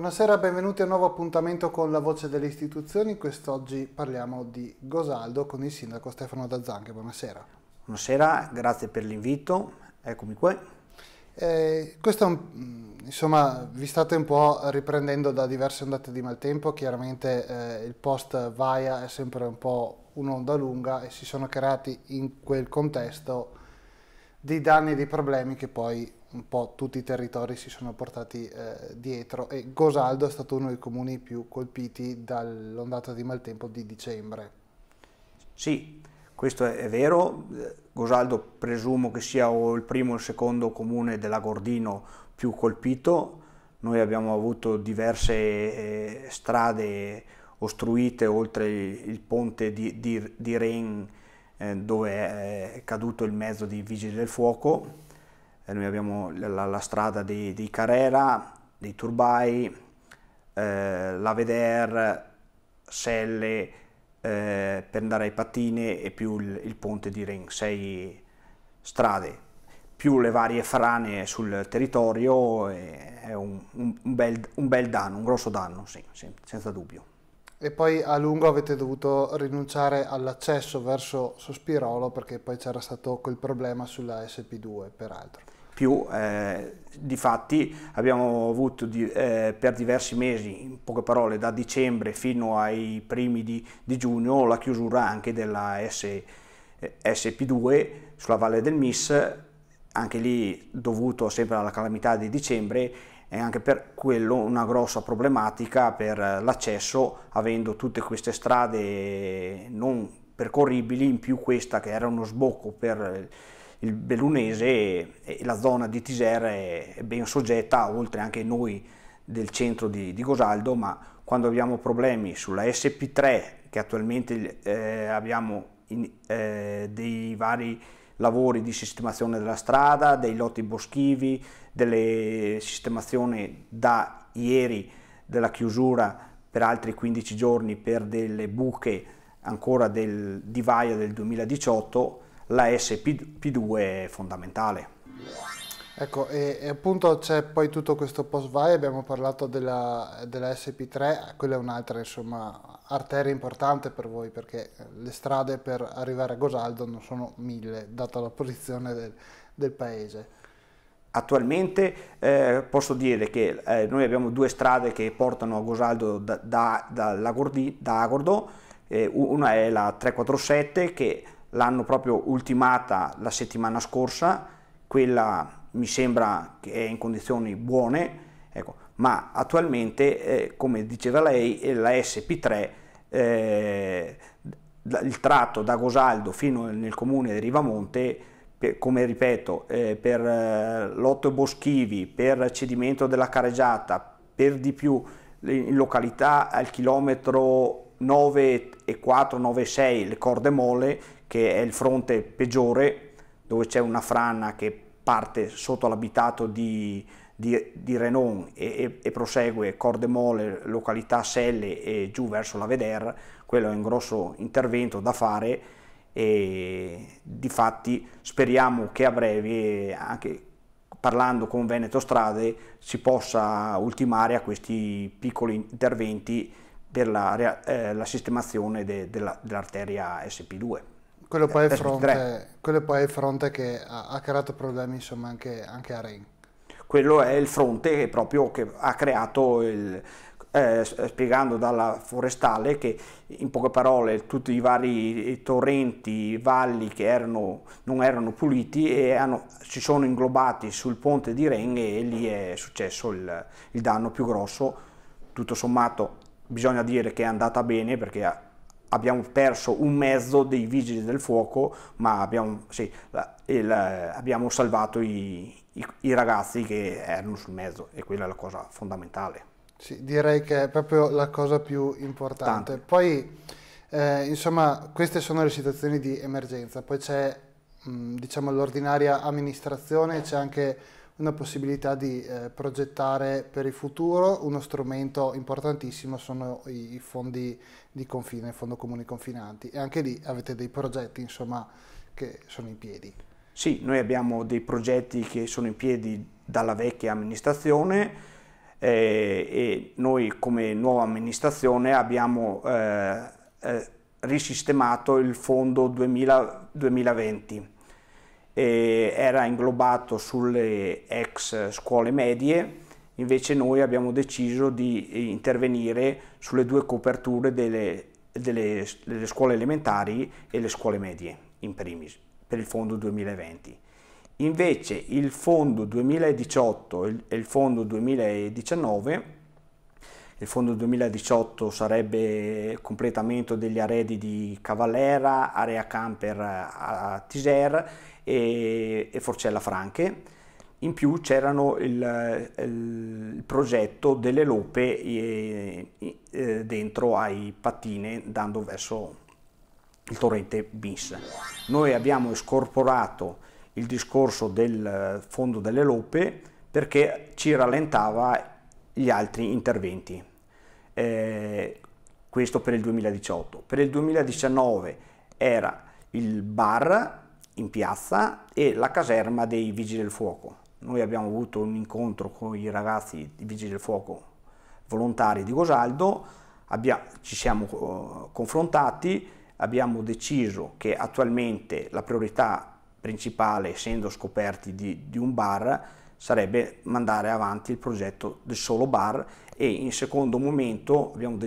Buonasera, benvenuti a un nuovo appuntamento con la voce delle istituzioni. Quest'oggi parliamo di Gosaldo con il sindaco Stefano Dazzanghe. Buonasera. Buonasera, grazie per l'invito. Eccomi qua. Eh, questo, mm, insomma, vi state un po' riprendendo da diverse ondate di maltempo. Chiaramente eh, il post Vaia è sempre un po' un'onda lunga e si sono creati in quel contesto dei danni e dei problemi che poi un po' tutti i territori si sono portati eh, dietro e Gosaldo è stato uno dei comuni più colpiti dall'ondata di maltempo di dicembre. Sì, questo è vero, Gosaldo presumo che sia il primo o il secondo comune dell'Agordino più colpito, noi abbiamo avuto diverse eh, strade ostruite oltre il ponte di, di, di Ren eh, dove è caduto il mezzo dei vigili del fuoco, eh, noi abbiamo la, la strada di, dei, Carrera, dei Turbai, eh, Laveder, Selle eh, per andare ai Pattine e più il, il ponte di Ren, sei strade più le varie frane sul territorio è un, un, bel, un bel danno, un grosso danno, sì, sì senza dubbio. E poi a lungo avete dovuto rinunciare all'accesso verso Sospirolo perché poi c'era stato quel problema sulla SP2, peraltro. Più, eh, difatti abbiamo avuto di, eh, per diversi mesi, in poche parole, da dicembre fino ai primi di, di giugno, la chiusura anche della S, eh, SP2 sulla Valle del Mis, anche lì dovuto sempre alla calamità di dicembre è anche per quello una grossa problematica per eh, l'accesso avendo tutte queste strade non percorribili in più questa che era uno sbocco per eh, il Bellunese e la zona di Tiser è ben soggetta oltre anche noi del centro di, di Gosaldo ma quando abbiamo problemi sulla SP3 che attualmente eh, abbiamo in, eh, dei vari lavori di sistemazione della strada, dei lotti boschivi, delle sistemazioni da ieri della chiusura per altri 15 giorni per delle buche ancora del divaio del 2018, la SP2 è fondamentale. Ecco, e, e appunto c'è poi tutto questo post-vai, abbiamo parlato della, della SP3, quella è un'altra insomma arteria importante per voi perché le strade per arrivare a Gosaldo non sono mille, data la posizione del, del paese. Attualmente eh, posso dire che eh, noi abbiamo due strade che portano a Gosaldo da, da, da, Lagordi, da Agordo, eh, una è la 347 che l'hanno proprio ultimata la settimana scorsa, quella mi sembra che è in condizioni buone, ecco, ma attualmente, eh, come diceva lei, eh, la SP3, eh, il tratto da Gosaldo fino nel comune di Rivamonte, per, come ripeto, eh, per eh, Lotto Boschivi, per cedimento della careggiata, per di più in località al chilometro 9 e 4, 9 e 6, le corde molle, che è il fronte peggiore, dove c'è una frana che parte sotto l'abitato di, di, di, Renon e, e, e prosegue Cordemolle, località Selle e giù verso la Veder, quello è un grosso intervento da fare e difatti speriamo che a breve anche parlando con Veneto Strade si possa ultimare a questi piccoli interventi per la, eh, la sistemazione de, de, dell'arteria SP2. Quello poi, è fronte, quello poi è il fronte che ha, ha creato problemi insomma, anche, anche, a Reign. Quello è il fronte che proprio che ha creato il, eh, eh, spiegando dalla forestale che in poche parole tutti i vari torrenti, valli che erano, non erano puliti e hanno, si sono inglobati sul ponte di Ren e lì è successo il, il danno più grosso. Tutto sommato bisogna dire che è andata bene perché abbiamo perso un mezzo dei vigili del fuoco, ma abbiamo, sì, il, abbiamo salvato i, i, i, ragazzi che erano sul mezzo e quella è la cosa fondamentale. Sì, direi che è proprio la cosa più importante. Tante. Poi, eh, insomma, queste sono le situazioni di emergenza, poi c'è, mh, mm, diciamo, l'ordinaria amministrazione, c'è anche una possibilità di eh, progettare per il futuro. Uno strumento importantissimo sono i fondi di confine, il Fondo Comuni Confinanti e anche lì avete dei progetti insomma, che sono in piedi. Sì, noi abbiamo dei progetti che sono in piedi dalla vecchia amministrazione eh, e noi come nuova amministrazione abbiamo eh, eh risistemato il fondo 2000, 2020 eh, era inglobato sulle ex scuole medie, invece noi abbiamo deciso di intervenire sulle due coperture delle, delle, delle scuole elementari e le scuole medie in primis per il fondo 2020. Invece il fondo 2018 e il fondo 2019 il fondo 2018 sarebbe completamento degli arredi di Cavallera, area camper a Tiser e, e Forcella Franche. In più c'erano il, il, progetto delle lope eh, dentro ai pattini dando verso il torrente Bis. Noi abbiamo scorporato il discorso del fondo delle lope perché ci rallentava gli altri interventi eh, questo per il 2018. Per il 2019 era il bar in piazza e la caserma dei Vigili del Fuoco. Noi abbiamo avuto un incontro con i ragazzi di Vigili del Fuoco volontari di Gosaldo, abbiamo, ci siamo uh, confrontati, abbiamo deciso che attualmente la priorità principale, essendo scoperti di, di un bar, sarebbe mandare avanti il progetto del solo bar e in secondo momento abbiamo de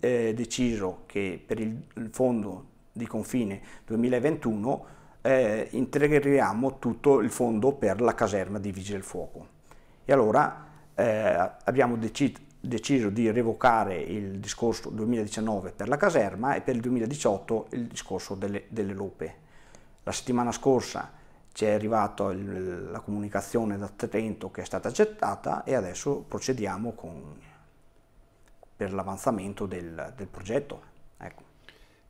eh, deciso che per il, il, fondo di confine 2021 eh, integriamo tutto il fondo per la caserma di Vigile del Fuoco. E allora eh, abbiamo deci deciso di revocare il discorso 2019 per la caserma e per il 2018 il discorso delle, delle lope. La settimana scorsa ci è arrivata la comunicazione da Trento che è stata accettata e adesso procediamo con, per l'avanzamento del, del progetto. Ecco.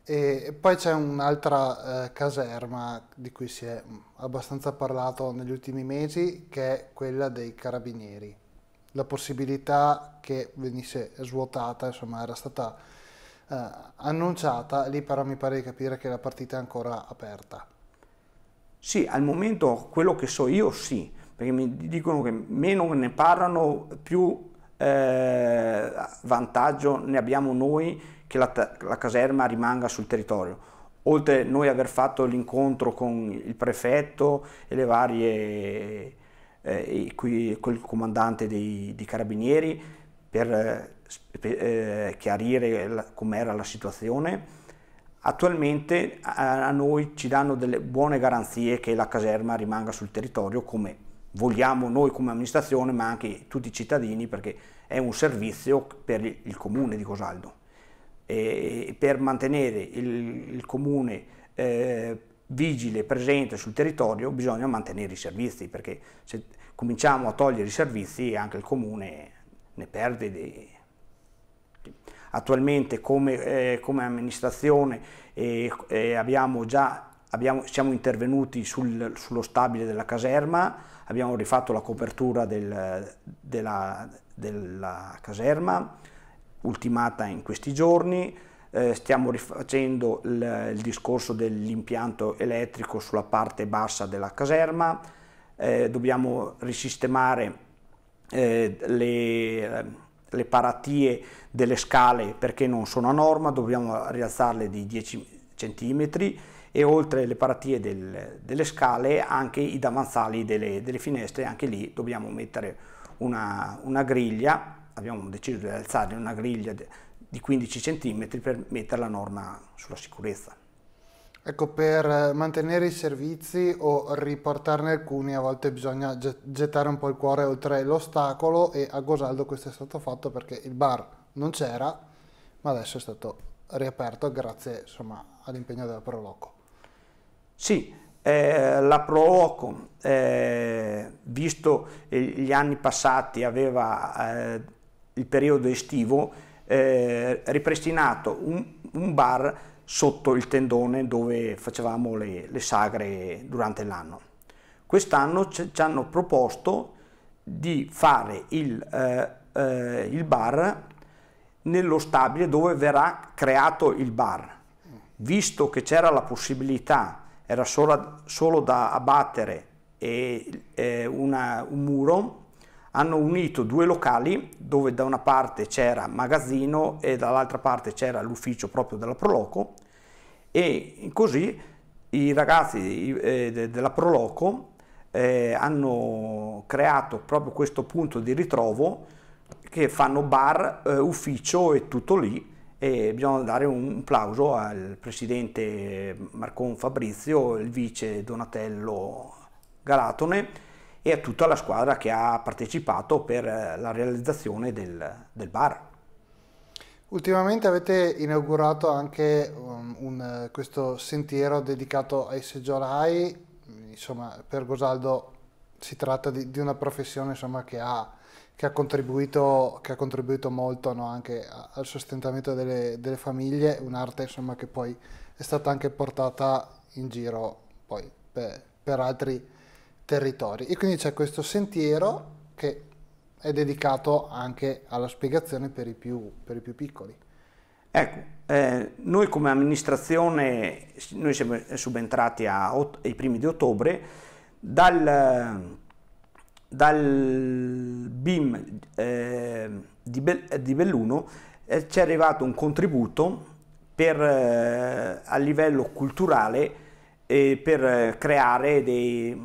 E poi c'è un'altra eh, caserma di cui si è abbastanza parlato negli ultimi mesi che è quella dei carabinieri. La possibilità che venisse svuotata, insomma, era stata eh, annunciata, lì però mi pare di capire che la partita è ancora aperta. Sì, al momento quello che so io sì, perché mi dicono che meno ne parlano più eh, vantaggio ne abbiamo noi che la, la, caserma rimanga sul territorio. Oltre noi aver fatto l'incontro con il prefetto e le varie, eh, qui, col comandante dei, dei carabinieri per, eh, per eh, chiarire com'era la situazione Attualmente a noi ci danno delle buone garanzie che la caserma rimanga sul territorio come vogliamo noi come amministrazione ma anche tutti i cittadini perché è un servizio per il comune di Cosaldo. E per mantenere il, il comune eh, vigile, presente sul territorio bisogna mantenere i servizi perché se cominciamo a togliere i servizi anche il comune ne perde dei Attualmente come, eh, come amministrazione eh, eh, abbiamo già, abbiamo, siamo intervenuti sul, sullo stabile della caserma, abbiamo rifatto la copertura del, della, della caserma, ultimata in questi giorni, eh, stiamo rifacendo il, il discorso dell'impianto elettrico sulla parte bassa della caserma, eh, dobbiamo risistemare eh, le, le paratie delle scale perché non sono a norma, dobbiamo rialzarle di 10 cm e oltre le paratie del, delle scale anche i davanzali delle, delle, finestre, anche lì dobbiamo mettere una, una griglia, abbiamo deciso di alzare una griglia di 15 cm per mettere la norma sulla sicurezza. Ecco, per eh, mantenere i servizi o riportarne alcuni a volte bisogna gettare un po' il cuore oltre l'ostacolo e a Gosaldo questo è stato fatto perché il bar non c'era, ma adesso è stato riaperto grazie all'impegno della Proloco. Sì, eh, la Proloco, eh, visto gli anni passati, aveva eh, il periodo estivo, eh, ripristinato un, un bar sotto il tendone dove facevamo le, le sagre durante l'anno. Quest'anno ci hanno proposto di fare il, eh, eh, il bar nello stabile dove verrà creato il bar. Visto che c'era la possibilità, era sola, solo da abbattere e, eh, una, un muro, hanno unito due locali dove da una parte c'era magazzino e dall'altra parte c'era l'ufficio proprio della Proloco e così i ragazzi eh, della Proloco eh, hanno creato proprio questo punto di ritrovo che fanno bar, eh, ufficio e tutto lì e bisogna dare un applauso al presidente Marcon Fabrizio, il vice Donatello Galatone e a tutta la squadra che ha partecipato per eh, la realizzazione del, del bar. Ultimamente avete inaugurato anche um, un, un, eh, questo sentiero dedicato ai seggiolai, insomma per Gosaldo si tratta di, di una professione insomma, che, ha, che, ha che, ha, contribuito, molto no, anche al sostentamento delle, delle famiglie, un'arte che poi è stata anche portata in giro poi, per, per altri territori. E quindi c'è questo sentiero che è dedicato anche alla spiegazione per i più, per i più piccoli. Ecco, eh, noi come amministrazione, noi siamo subentrati ai primi di ottobre, dal, dal BIM eh, di, Be di, Belluno eh, ci è arrivato un contributo per, eh, a livello culturale per eh, creare dei,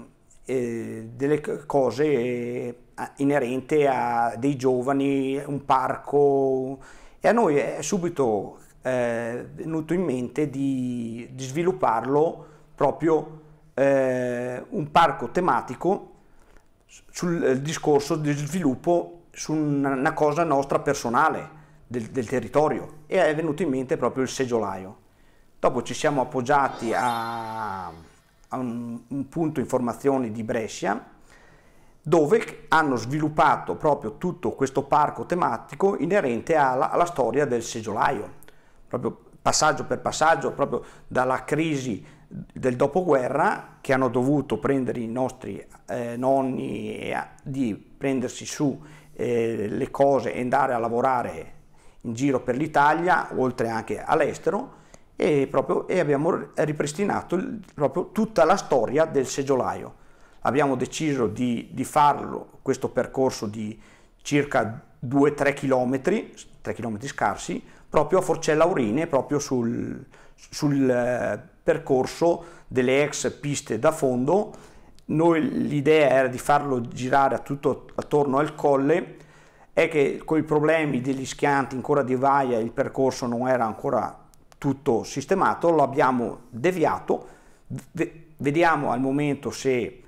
eh, delle cose eh, inerenti a dei giovani, un parco e a noi è subito eh, venuto in mente di, di svilupparlo proprio eh, un parco tematico sul eh, discorso di sviluppo su una cosa nostra personale del, del, territorio e è venuto in mente proprio il seggiolaio. Dopo ci siamo appoggiati a a un, un punto informazioni di Brescia, dove hanno sviluppato proprio tutto questo parco tematico inerente alla, alla storia del seggiolaio, proprio passaggio per passaggio, proprio dalla crisi del dopoguerra che hanno dovuto prendere i nostri eh, nonni di prendersi su eh, le cose e andare a lavorare in giro per l'Italia, oltre anche all'estero, e, proprio, e abbiamo ripristinato il, proprio tutta la storia del seggiolaio. Abbiamo deciso di, di farlo, questo percorso di circa 2-3 km, 3 km scarsi, proprio a Forcella Urine, proprio sul, sul eh, percorso delle ex piste da fondo. Noi l'idea era di farlo girare tutto attorno al colle, è che con i problemi degli schianti ancora di Vaia il percorso non era ancora tutto sistemato, lo abbiamo deviato, vediamo al momento se eh,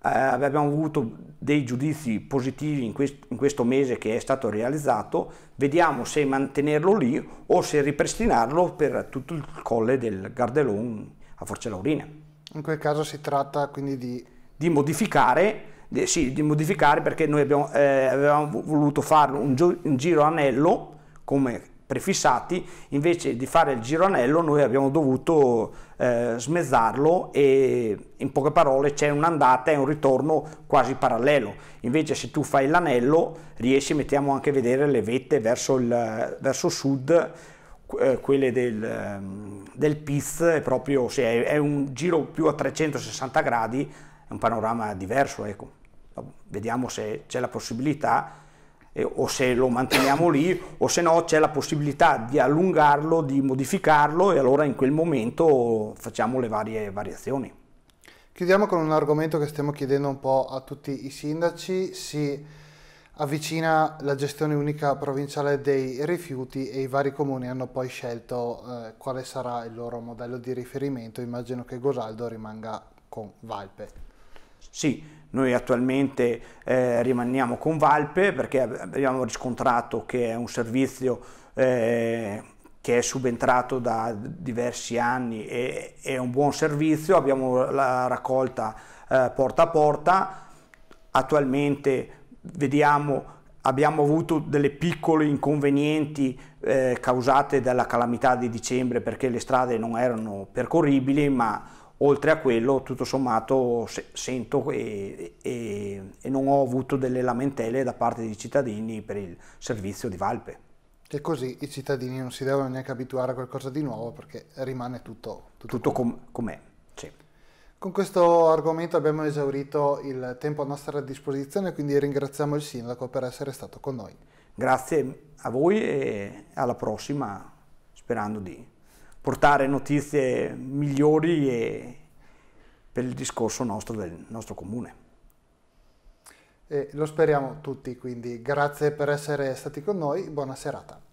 abbiamo avuto dei giudizi positivi in, quest in, questo mese che è stato realizzato, vediamo se mantenerlo lì o se ripristinarlo per tutto il colle del Gardelon a Forza Laurina. In quel caso si tratta quindi di... Di modificare di, sì, di modificare perché noi abbiamo, eh, avevamo voluto fare un, un, giro anello come prefissati, invece di fare il gironello noi abbiamo dovuto eh, smezzarlo e in poche parole c'è un'andata e un ritorno quasi parallelo, invece se tu fai l'anello riesci, mettiamo anche a vedere le vette verso, il, verso sud, eh, quelle del, ehm, del Piz, proprio, se è un giro più a 360 gradi, è un panorama diverso, ecco. vediamo se c'è la possibilità eh, o se lo manteniamo lì o se no c'è la possibilità di allungarlo, di modificarlo e allora in quel momento facciamo le varie variazioni. Chiudiamo con un argomento che stiamo chiedendo un po' a tutti i sindaci, si avvicina la gestione unica provinciale dei rifiuti e i vari comuni hanno poi scelto eh, quale sarà il loro modello di riferimento, immagino che Gosaldo rimanga con Valpe. Sì, noi attualmente eh, rimaniamo con Valpe perché abbiamo riscontrato che è un servizio eh, che è subentrato da diversi anni e è un buon servizio, abbiamo la raccolta eh, porta a porta, attualmente vediamo abbiamo avuto delle piccole inconvenienti eh, causate dalla calamità di dicembre perché le strade non erano percorribili, ma oltre a quello tutto sommato se, sento e, e, e, non ho avuto delle lamentele da parte dei cittadini per il servizio di Valpe. E così i cittadini non si devono neanche abituare a qualcosa di nuovo perché rimane tutto, tutto, tutto com'è. sì. Con questo argomento abbiamo esaurito il tempo a nostra disposizione, quindi ringraziamo il Sindaco per essere stato con noi. Grazie a voi e alla prossima, sperando di portare notizie migliori per il discorso nostro del nostro comune. E lo speriamo tutti, quindi grazie per essere stati con noi, buona serata.